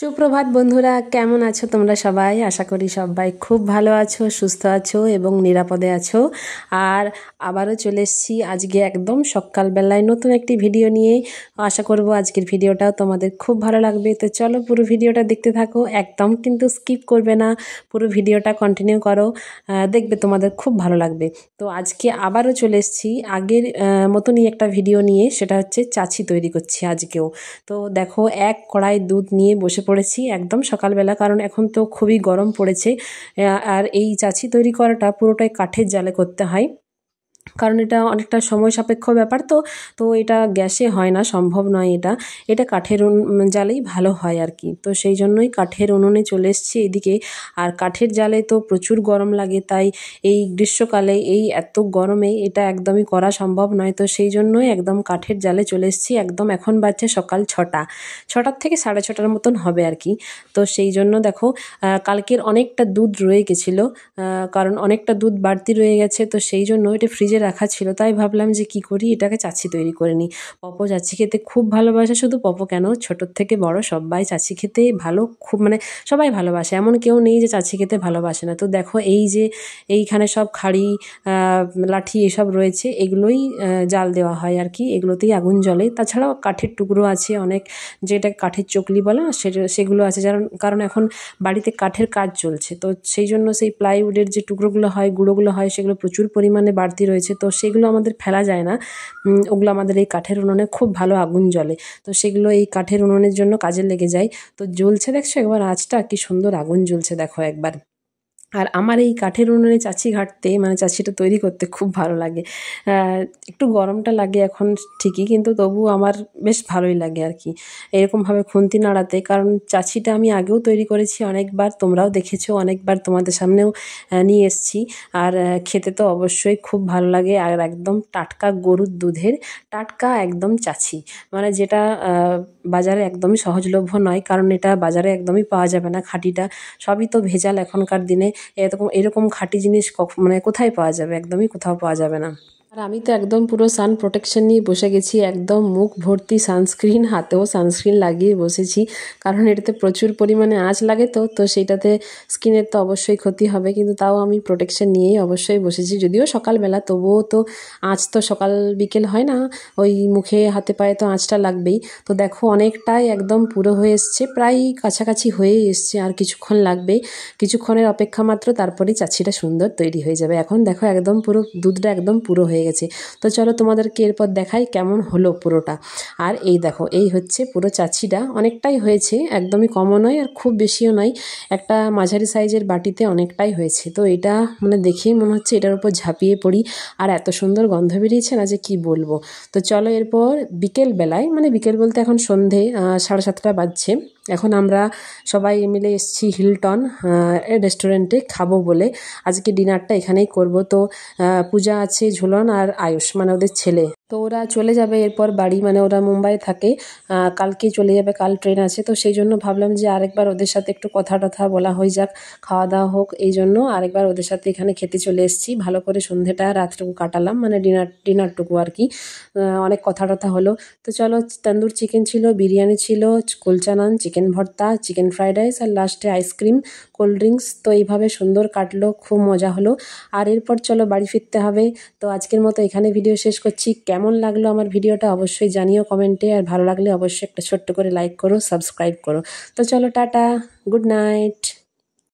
সুপ্রভাত বন্ধুরা কেমন আছো তোমরা সবাই আশা করি সবাই খুব ভালো আছো সুস্থ আছো এবং নিরাপদে আছো আর আবারও চলে এসেছি আজকে একদম সকালবেলায় নতুন একটি ভিডিও নিয়ে আশা করব আজকের ভিডিওটাও তোমাদের খুব ভালো লাগবে তো চলো পুরো ভিডিওটা দেখতে থাকো একদম কিন্তু স্কিপ করবে না পুরো ভিডিওটা কন্টিনিউ করো দেখবে তোমাদের খুব ভালো লাগবে তো আজকে আবারও চলে এসেছি আগের মতনই একটা ভিডিও নিয়ে সেটা হচ্ছে চাচি তৈরি করছি আজকেও তো দেখো এক কড়াই দুধ নিয়ে বসে পড়েছি একদম সকালবেলা কারণ এখন তো খুবই গরম পড়েছে আর এই চাচি তৈরি করাটা পুরোটাই কাঠের জালে করতে হয় কারণ এটা অনেকটা সময় সাপেক্ষ ব্যাপার তো তো এটা গ্যাসে হয় না সম্ভব নয় এটা এটা কাঠের জালেই ভালো হয় আর কি তো সেই জন্যই কাঠের উনুনে চলে এসছি এদিকে আর কাঠের জালে তো প্রচুর গরম লাগে তাই এই গ্রীষ্মকালে এই এত গরমে এটা একদমই করা সম্ভব নয় তো সেই জন্যই একদম কাঠের জালে চলে এসছি একদম এখন বাজছে সকাল ছটা ছটার থেকে সাড়ে ছটার মতন হবে আর কি তো সেই জন্য দেখো কালকের অনেকটা দুধ রয়ে গেছিলো কারণ অনেকটা দুধ বাড়তি রয়ে গেছে তো সেই জন্য এটা ফ্রিজে রাখা ছিল তাই ভাবলাম যে কি করি এটাকে চাচি তৈরি করে নিই পপো চাচি খেতে খুব ভালোবাসে শুধু পপো কেন ছোটোর থেকে বড় সবাই চাচি খেতে ভালো খুব মানে সবাই ভালোবাসে এমন কেউ নেই যে চাচি খেতে ভালোবাসে না তো দেখো এই যে এইখানে সব খাড়ি লাঠি এসব রয়েছে এগুলোই জাল দেওয়া হয় আর কি এগুলোতেই আগুন জ্বলে তাছাড়াও কাঠের টুকরো আছে অনেক যেটা কাঠের চকলি বলে না সেটা সেগুলো আছে যেমন কারণ এখন বাড়িতে কাঠের কাজ চলছে তো সেই জন্য সেই প্লাইউডের যে টুকরোগুলো হয় গুঁড়োগুলো হয় সেগুলো প্রচুর পরিমাণে বাড়তি রয়েছে তো সেগুলো আমাদের ফেলা যায় না ওগুলো আমাদের এই কাঠের উনুনে খুব ভালো আগুন জ্বলে তো সেগুলো এই কাঠের উনুনের জন্য কাজে লেগে যায় তো জ্বলছে দেখছো একবার আঁচটা কি সুন্দর আগুন জ্বলছে দেখো একবার আর আমার এই কাঠের উনুনে চাচি ঘাটতে মানে চাচিটা তৈরি করতে খুব ভালো লাগে একটু গরমটা লাগে এখন ঠিকই কিন্তু তবু আমার বেশ ভালোই লাগে আর কি এরকমভাবে খুন্তি নাড়াতে কারণ চাচিটা আমি আগেও তৈরি করেছি অনেকবার তোমরাও দেখেছো অনেকবার তোমাদের সামনেও নিয়ে এসছি আর খেতে তো অবশ্যই খুব ভালো লাগে আর একদম টাটকা গরুর দুধের টাটকা একদম চাচি মানে যেটা বাজারে একদমই সহজলভ্য নয় কারণ এটা বাজারে একদমই পাওয়া যাবে না খাঁটিটা সবই তো ভেজাল এখনকার দিনে এরকম এরকম খাঁটি জিনিস মানে কোথায় পাওয়া যাবে একদমই কোথাও পাওয়া যাবে না আর আমি তো একদম পুরো সান প্রোটেকশন নিয়ে বসে গেছি একদম মুখ ভর্তি সানস্ক্রিন হাতেও সানস্ক্রিন লাগিয়ে বসেছি কারণ এটাতে প্রচুর পরিমাণে আঁচ লাগে তো তো সেইটাতে স্কিনের তো অবশ্যই ক্ষতি হবে কিন্তু তাও আমি প্রোটেকশন নিয়েই অবশ্যই বসেছি যদিও সকালবেলা তবুও তো আঁচ তো সকাল বিকেল হয় না ওই মুখে হাতে পায়ে তো আঁচটা লাগবেই তো দেখো অনেকটাই একদম পুরো হয়ে এসছে প্রায় কাছাকাছি হয়ে এসছে আর কিছুক্ষণ লাগবে কিছুক্ষণের অপেক্ষা মাত্র তারপরেই চাচিটা সুন্দর তৈরি হয়ে যাবে এখন দেখো একদম পুরো দুধটা একদম পুরো হয়ে গেছে তো চলো তোমাদেরকে এরপর দেখাই কেমন হলো পুরোটা আর এই দেখো এই হচ্ছে পুরো চাচিটা অনেকটাই হয়েছে একদমই কমও নয় আর খুব বেশিও নয় একটা মাঝারি সাইজের বাটিতে অনেকটাই হয়েছে তো এটা মানে দেখেই মনে হচ্ছে এটার উপর ঝাঁপিয়ে পড়ি আর এত সুন্দর গন্ধ বেরিয়েছে না যে কি বলবো তো চলো এরপর বিকেল বেলায় মানে বিকেল বলতে এখন সন্ধে সাড়ে সাতটা বাজছে এখন আমরা সবাই মিলে এসেছি হিলটন রেস্টুরেন্টে খাবো বলে আজকে ডিনারটা এখানেই করব তো পূজা আছে ঝুলন আর আয়ুষ মানে ওদের ছেলে তো ওরা চলে যাবে এরপর বাড়ি মানে ওরা মুম্বাই থাকে কালকে চলে যাবে কাল ট্রেন আছে তো সেই জন্য ভাবলাম যে আরেকবার ওদের সাথে একটু কথা টথা বলা হয়ে যাক খাওয়া দাওয়া হোক এই জন্য আরেকবার ওদের সাথে এখানে খেতে চলে এসেছি ভালো করে সন্ধেটা রাতটুকু কাটালাম মানে ডিনার ডিনারটুকু আর কি অনেক কথা টথা হলো তো চলো তন্দুর চিকেন ছিল বিরিয়ানি ছিল কুলচা নান চিকেন ভর্তা চিকেন ফ্রাইড রাইস আর লাস্টে আইসক্রিম কোল্ড ড্রিঙ্কস তো এইভাবে সুন্দর কাটলো খুব মজা হলো আর এরপর চলো বাড়ি ফিরতে হবে তো আজকের মতো এখানে ভিডিও শেষ করছি কেমন লাগলো আমার ভিডিওটা অবশ্যই জানিও কমেন্টে আর ভালো লাগলে অবশ্যই একটা ছোট্ট করে লাইক করো সাবস্ক্রাইব করো তো চলো টাটা গুড নাইট